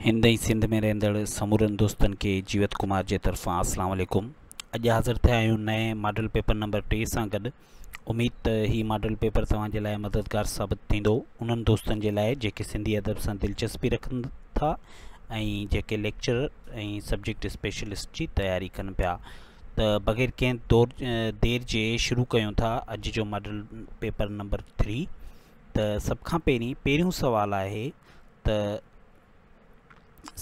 हिंद सिंध में रहंदड़ समूरनि दोस्तनि के जीवत कुमार के तरफा अस्सलाम अज हाज़िर थे नए मॉडल पेपर नंबर टे से गड उम्मीद त मॉडल पेपर तव्हांजे मददगार साबित थींदो उन्हनि दोस्तनि जे सिंधी अदब से दिलचस्पी रखन था जे लेक्चर सब्जेक्ट स्पेशलिस्ट जी तयारी कनि पिया त बग़ैर कंहिं दौर देरि जे शुरू क्यों था अज जो मॉडल पेपर नंबर थ्री त सभ खां पे सवाल है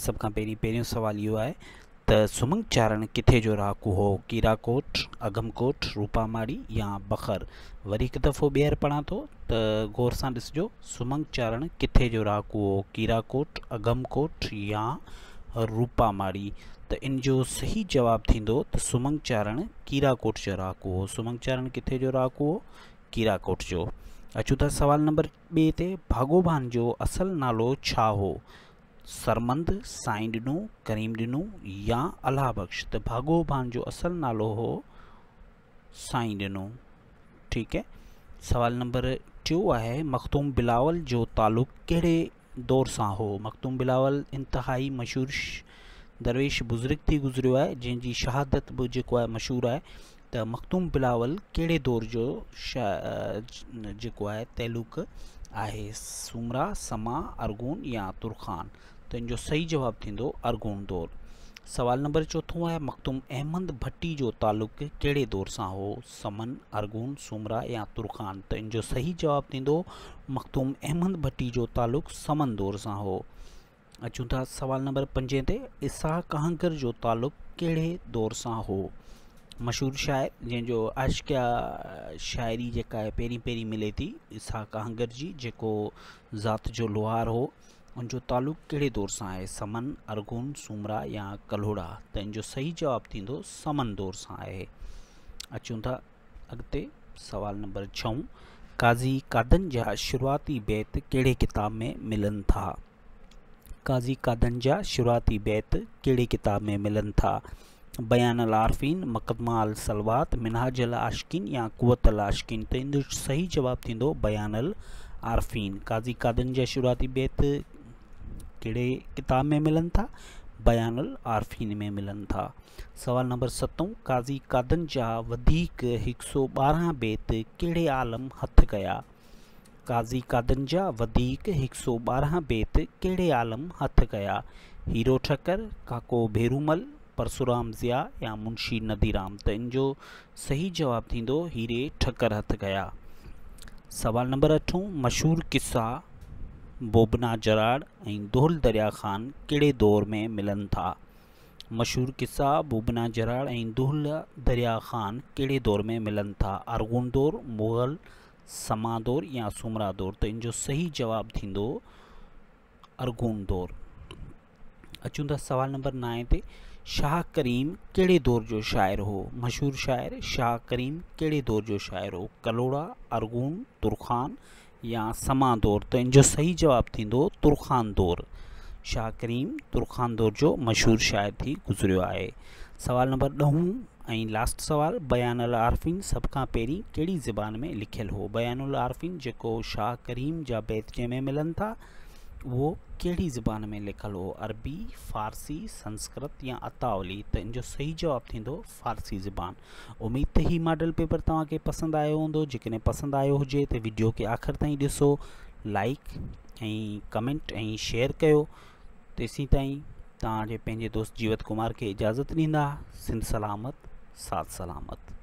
सब का पहिरीं पहिरियों सवाल इहो है सुमंग चारण किथे जो रहाकू हो कीराकोट अगमकोट रूपामाड़ी या बखर वरी एक दफ़ो ॿीहर पढ़ा तो गौर से ॾिसजो सुमंग चारण किथे जो राकू हो कीराकोट अगमकोट या रूपामाड़ी तो इन जो सही जवाब थींदो त सुम्हंग चारण कीराकोट जो रहाकू हो सुम्हंग चारण किथे जो राकू हो कीराकोट जो अचूं सवाल नंबर बे ते भागोभान जो असल नालो हो सरमंद साइंडनू करीमडनू या अलाबख्श तो भागोभान जो असल नालो हो साइंडनू ठीक है सवाल नंबर टियों है मखतूम बिलावल जो ताल्लुक़ कहिड़े दौर से हो मखतूम बिलावल इंतहाई मशहूर दरवेश बुज़ुर्ग थी गुज़रियो है जंहिंजी शहादत बि जेको आहे मशहूरु मखतूम बिलावल कहिड़े दौर जो जेको आहे तहलुक आहे सूमरा समा अर्गुन या तुरखान तो सही जवाब थींदो दौर सवाल नंबर चौथों है मखतुम अहमद भट्टी जो तालुक कड़े दौर से हो समन अरगून सुमरा या तुर्खान त इनजो सही जवाब थींदो अहमद भट्टी जो तालुक समन दौर से हो अचूँ था सवाल नंबर पंजे ते इसाह जो तालुक कड़े दौर से हो मशहूर शायर जंहिंजो आशिका शाइरी जेका आहे पहिरीं मिले थी इसा कहंगर जी जो ज़ात जो लुहार हो जो तालुक कड़े दौर से है समन अर्गुन सुमरा या कलोड़ा तो इन जो सही जवाब थींदो समन दौर से है अचूं था अगते सवाल नंबर छह काज़ी कादन जहा शुरुआती बैत कड़े किताब में मिलन था काज़ी कादन जहा शुरुआती बैत कड़े किताब में मिलन था बयान अल आरफ़ीन मक़दमा अल सलवात मिनहाज अल आशकिन या कुवत अल आशकिन तो इन सही जवाब थो बयान अल आरफ़ीन काज़ी कादन जहा शुरुआती बैत किड़े किताब में मिलन था बयानुल आरफीन में मिलन था सवाल नंबर सतों काज़ी कादन जा वधीक सौ बारह बेत कड़े आलम हथु कया काज़ी कादन जा एक सौ बारह बेत कड़े आलम हथु कया हीरो ठकर काको भेरूमल परसुराम ज़िया या मुंशी नदीराम त इन सही जवाब थींदो हीरे ठकर हथ कया सवाल नंबर अठों मशहूर किसा बोबना जरार दोहल दरिया ख़ान कहिड़े दौर में मिलन था मशहूर किसा बोबना जरार ऐं दोहल दरिया ख़ान कहिड़े दौर में मिलन था अर्गुन दौर मुग़ल समा दौर या सुमरा दौर त इन जो सही जवाब थींदो अरगुन दौर अचूं था सवाल नंबर नाए ते शाह करीम कड़े दौर जो शाइरु हो मशहूर शायर शाह करीम कड़े दौर जो शाइरु हो कलोड़ा अर्गुन तुरखान या समा दौर तो इन जो सही जवाब थींदो दौर शाह करीम तुर्खान दौर जो मशहूर शायर थी गुज़रियो है सवाल नंबर ॾहों लास्ट सवाल बयान अल आरफ़िन सब का पैं कड़ी ज़बान में लिखल हो बयान अल आरफ़िन जो शाह करीम जा बैत जंहिंमें मिलन था वो कड़ी ज़बान में लिखल हो अरबी फ़ारसी संस्कृत या अतावली त इन जो सही जवाब थींदो फ़ारसी ज़बान उम्मीद त हीउ मॉडल पेपर तव्हांखे पसंदि आयो हूंदो जेकॾहिं पसंदि आयो हो त वीडियो के आख़िर ताईं ॾिसो लाइक कमेंट शेयर कयो तेसीं ताईं तव्हांजे दोस्त जीवत कुमार के इजाज़त दींदा सिंध सलामत सात सलामत